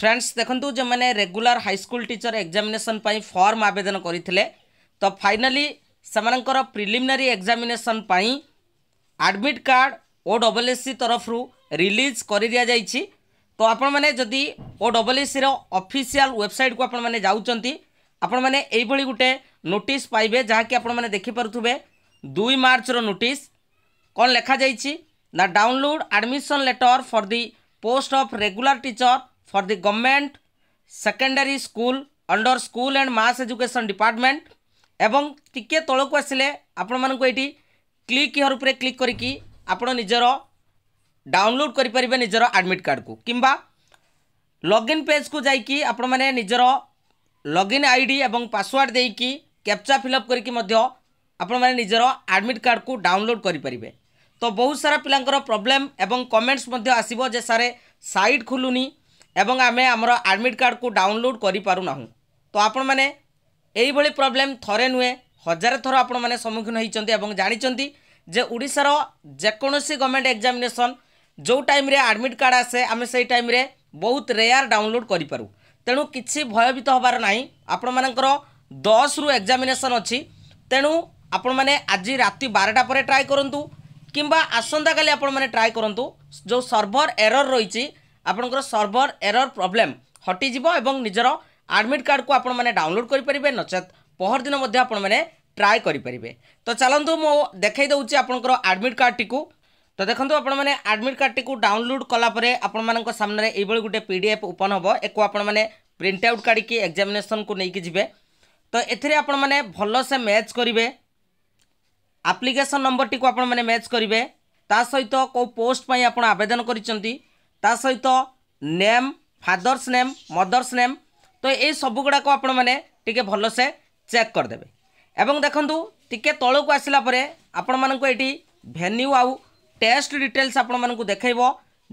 friends দেখুন যে regular high school teacher examination form আবেদন করে তো ফাইনালি সে preliminary examination admit card O double S C তরফর রিলিজ করে দিয়া যাই তো আপন মানে যদি ও ডবল এসির অফিসিয়াল ওয়েবসাইট কু আপন মানে যাচ্ছেন আপন মানে এইভাবে গোটে নোটিস পাইবে যা কি আপন মানে দেখিপারে দুই মার্চর নোটিস কন লেখা যাই না download admission letter for the post of regular teacher for the government secondary school under school and mass education department এবং টিকিয়ে তলকু আসলে আপনার এটি ক্লিক ইহর উপরে ক্লিক করি আপনার নিজের ডাউনলোড করে পারে নিজের আডমিট কার্ড কু কিংবা লগইন পেজ কু যাই আপনার নিজের লগইন আইডি এবং পাসওয়ার্ড দিয়ে ক্যাপচা ফিল আপ করি আপনার নিজের আডমিট কার্ড কু ডাউনলোড করে পারে তো বহু সারা পিলাঙ্কর প্রোবলেম এবং কমেন্টস আসব যে সারে সাইট খুলুনি এবং আমি আমার আডমিট কার্ডকে ডাউনলোড করে তো আপন মানে এইভাবে প্রোবলেম থরে নুহে হাজার থর আপন মানে সম্মুখীন হয়েছেন এবং জাঁচান যে ওড়শার যেকোনসি গভর্নমেন্ট এক্সামিনেসন যে টাইমে আডমিট কার্ড আসে আমি সেই টাইমে বহুত রেয়ার ডাউনলোড করে পু তেণু কিছু ভয়ভীত হবার না আপন মানুষ দশ রু এক্সামিনেসন অছি তেণু আপন মানে আজ রাতে বারোটা পরে ট্রাই করতু কিংবা আসন্তকালি আপন ট্রাই করতু যে সর্ভর এরর রয়েছে ଆପଣଙ୍କର ସର୍ଭର ଏରର୍ ପ୍ରୋବ୍ଲେମ୍ ହଟିଯିବ ଏବଂ ନିଜର ଆଡ଼ମିଟ୍ କାର୍ଡ଼କୁ ଆପଣମାନେ ଡାଉନଲୋଡ଼୍ କରିପାରିବେ ନଚେତ୍ ପହରଦିନ ମଧ୍ୟ ଆପଣମାନେ ଟ୍ରାଏ କରିପାରିବେ ତ ଚାଲନ୍ତୁ ମୁଁ ଦେଖାଇ ଦେଉଛି ଆପଣଙ୍କର ଆଡ଼ମିଟ୍ କାର୍ଡ଼ଟିକୁ ତ ଦେଖନ୍ତୁ ଆପଣମାନେ ଆଡ଼ମିଟ୍ କାର୍ଡ଼ଟିକୁ ଡାଉନଲୋଡ଼୍ କଲାପରେ ଆପଣମାନଙ୍କ ସାମ୍ନାରେ ଏଇଭଳି ଗୋଟେ ପି ଡି ଏଫ୍ ଓପନ୍ ହେବ ଏକୁ ଆପଣମାନେ ପ୍ରିଣ୍ଟ ଆଉଟ୍ କାଢ଼ିକି ଏକ୍ଜାମିନେସନ୍କୁ ନେଇକି ଯିବେ ତ ଏଥିରେ ଆପଣମାନେ ଭଲସେ ମ୍ୟାଚ୍ କରିବେ ଆପ୍ଲିକେସନ୍ ନମ୍ବରଟିକୁ ଆପଣମାନେ ମ୍ୟାଚ୍ କରିବେ ତା ସହିତ କେଉଁ ପୋଷ୍ଟ ପାଇଁ ଆପଣ ଆବେଦନ କରିଛନ୍ତି ତା ସହିତ name father's name mother's name ତ ଏଇ ସବୁଗୁଡ଼ାକ ଆପଣମାନେ ଟିକେ ଭଲସେ ଚେକ୍ କରିଦେବେ ଏବଂ ଦେଖନ୍ତୁ ଟିକେ ତଳକୁ ଆସିଲା ପରେ ଆପଣମାନଙ୍କୁ ଏଇଠି ଭେନ୍ୟୁ ଆଉ ଟେଷ୍ଟ ଡିଟେଲ୍ସ ଆପଣମାନଙ୍କୁ ଦେଖାଇବ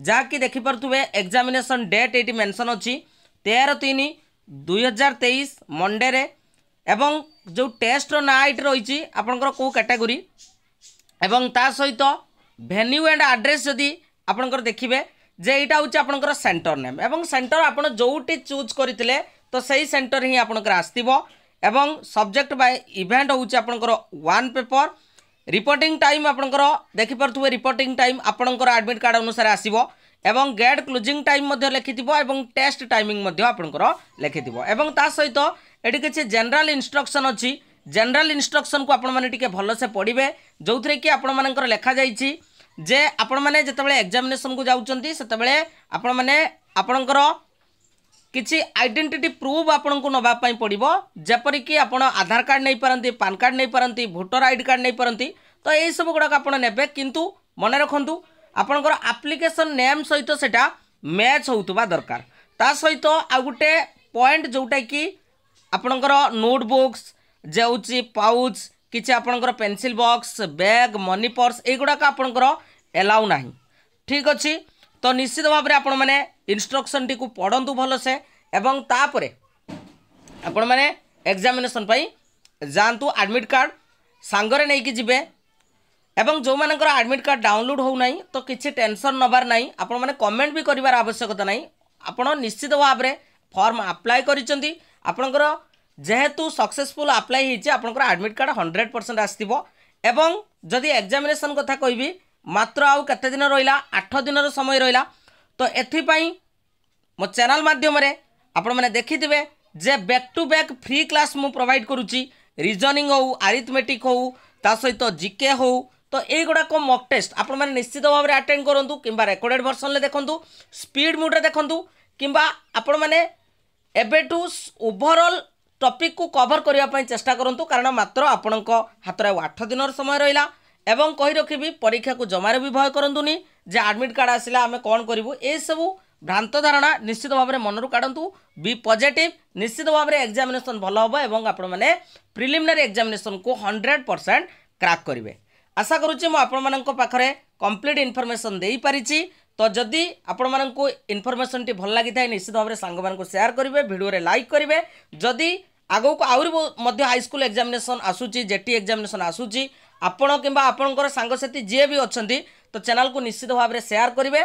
ଯାହାକି ଦେଖିପାରୁଥିବେ ଏକ୍ଜାମିନେସନ୍ ଡେଟ୍ ଏଇଠି ମେନ୍ସନ୍ ଅଛି ତେର ତିନି ଦୁଇହଜାର ତେଇଶ ମଣ୍ଡେରେ ଏବଂ ଯେଉଁ ଟେଷ୍ଟର ନାଁ ଏଇଠି ରହିଛି ଆପଣଙ୍କର କେଉଁ କାଟାଗୋରୀ ଏବଂ ତା ସହିତ ଭେନ୍ୟୁ ଆଣ୍ଡ ଆଡ୍ରେସ୍ ଯଦି ଆପଣଙ୍କର ଦେଖିବେ যে এইটা হচ্ছে আপনার সেন্টর নেম এবং সেন্টর আপনার যেটি চুজ করে তো সেই সেন্টর হি আপনার আসব এবং সবজেক্ট বাই ইভেন্ট হচ্ছে আপনার ওয়ান পেপর রিপোর্টিং টাইম আপনার দেখিপারে রিপোর্টিং টাইম আপনার আডমিট কার্ড অনুসারে আসব এবং গেট ক্লোজিং টাইম লেখিথিব এবং টেস্ট টাইমিং আপনার লেখিথিব এবং তা সহিত এটি কিছু জেনারেল ইনস্ট্রকশন অনেক জেনারেল ইনস্ট্রকশন কু আপনার টিকি ভালসে পড়বে যে কি আপনার লেখা যাই ଯେ ଆପଣମାନେ ଯେତେବେଳେ ଏକ୍ଜାମିନେସନ୍କୁ ଯାଉଛନ୍ତି ସେତେବେଳେ ଆପଣମାନେ ଆପଣଙ୍କର କିଛି ଆଇଡେଣ୍ଟିଟି ପ୍ରୁଫ୍ ଆପଣଙ୍କୁ ନେବା ପାଇଁ ପଡ଼ିବ ଯେପରିକି ଆପଣ ଆଧାର କାର୍ଡ଼ ନେଇପାରନ୍ତି ପାନ୍ କାର୍ଡ଼ ନେଇପାରନ୍ତି ଭୋଟର ଆଇ ଡି କାର୍ଡ଼ ନେଇପାରନ୍ତି ତ ଏଇସବୁ ଗୁଡ଼ାକ ଆପଣ ନେବେ କିନ୍ତୁ ମନେ ରଖନ୍ତୁ ଆପଣଙ୍କର ଆପ୍ଲିକେସନ୍ ନେମ୍ ସହିତ ସେଇଟା ମ୍ୟାଚ୍ ହେଉଥିବା ଦରକାର ତା ସହିତ ଆଉ ଗୋଟେ ପଏଣ୍ଟ ଯେଉଁଟାକି ଆପଣଙ୍କର ନୋଟ୍ ବୁକ୍ସ ଯେ ହେଉଛି ପାଉଚ୍ କିଛି ଆପଣଙ୍କର pencil box bag money purse ଏଇଗୁଡ଼ାକ ଆପଣଙ୍କର ଏଲାଉ ନାହିଁ ଠିକ୍ ଅଛି ତ ନିଶ୍ଚିତ ଭାବରେ ଆପଣମାନେ ଇନଷ୍ଟ୍ରକ୍ସନ୍ଟିକୁ ପଢ଼ନ୍ତୁ ଭଲସେ ଏବଂ ତାପରେ ଆପଣମାନେ ଏକ୍ଜାମିନେସନ୍ ପାଇଁ ଯାଆନ୍ତୁ ଆଡ଼ମିଟ୍ କାର୍ଡ଼ ସାଙ୍ଗରେ ନେଇକି ଯିବେ ଏବଂ ଯେଉଁମାନଙ୍କର ଆଡ଼ମିଟ୍ କାର୍ଡ଼ ଡାଉନଲୋଡ଼୍ ହେଉନାହିଁ ତ କିଛି ଟେନସନ୍ ନେବାର ନାହିଁ ଆପଣମାନେ କମେଣ୍ଟ ବି କରିବାର ଆବଶ୍ୟକତା ନାହିଁ ଆପଣ ନିଶ୍ଚିତ ଭାବରେ ଫର୍ମ ଆପ୍ଲାଏ କରିଛନ୍ତି ଆପଣଙ୍କର যেহেতু সকসেসফুল আপ্লাই হয়েছে আপনার আডমিট কার্ড হন্ড্রেড পরসেন্ট আসব এবং যদি এক্সামিনেসন কথা কবি মাত্র আউ কেতে দিন রহলা আঠ দিনর সময় রহলা তো এথিপাই মো চ্যানেল মাধ্যমে আপনার দেখিথে যে back to back free class মু প্রোভাইড করুছি রিজনিং হো আরিথমেটিক হো তা সহিত জিকে হো তো এইগুড়াক মক টেস্ট আপনার নিশ্চিত ভাবে আটেড করতু কিংবা রেকর্ডেড ভর্সনলে দেখুন স্পিড মুড্রে দেখুন কিংবা আপনার এবেঠু ওভরঅল ଟପିକ୍କୁ କଭର୍ କରିବା ପାଇଁ ଚେଷ୍ଟା କରନ୍ତୁ କାରଣ ମାତ୍ର ଆପଣଙ୍କ ହାତରେ ଆଉ ଆଠ ଦିନର ସମୟ ରହିଲା ଏବଂ କହି ରଖିବି ପରୀକ୍ଷାକୁ ଜମାରେ ବି ଭୟ କରନ୍ତୁନି ଯେ ଆଡ଼ମିଟ୍ କାର୍ଡ଼ ଆସିଲା ଆମେ କ'ଣ କରିବୁ ଏସବୁ ଭ୍ରାନ୍ତ ଧାରଣା ନିଶ୍ଚିତ ଭାବରେ ମନରୁ କାଢ଼ନ୍ତୁ ବି ପଜିଟିଭ୍ ନିଶ୍ଚିତ ଭାବରେ ଏକ୍ଜାମିନେସନ୍ ଭଲ ହେବ ଏବଂ ଆପଣମାନେ ପ୍ରିଲିମିନାରୀ ଏକ୍ଜାମିନେସନ୍କୁ ହଣ୍ଡ୍ରେଡ଼ ପରସେଣ୍ଟ କ୍ରାକ୍ କରିବେ ଆଶା କରୁଛି ମୁଁ ଆପଣମାନଙ୍କ ପାଖରେ କମ୍ପ୍ଲିଟ୍ ଇନଫର୍ମେସନ୍ ଦେଇପାରିଛି तो जदि आपण मूँ इनफर्मेसन टी भल लगी निश्चित भाव में सांग मान करेंगे भिडे लाइक करेंगे जदि आग को आहरी हाईस्कल एक्जामेसन आसूची जेटी एक्जामेसन आसूची आपण कि आपणकर सांगसाथी जी भी अच्छा तो चैनल को निश्चित भाव में सेयार करेंगे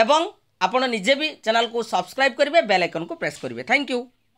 एवं आपड़ निजे भी चैनल को सब्सक्राइब करेंगे बेल आइकन को प्रेस करेंगे थैंक यू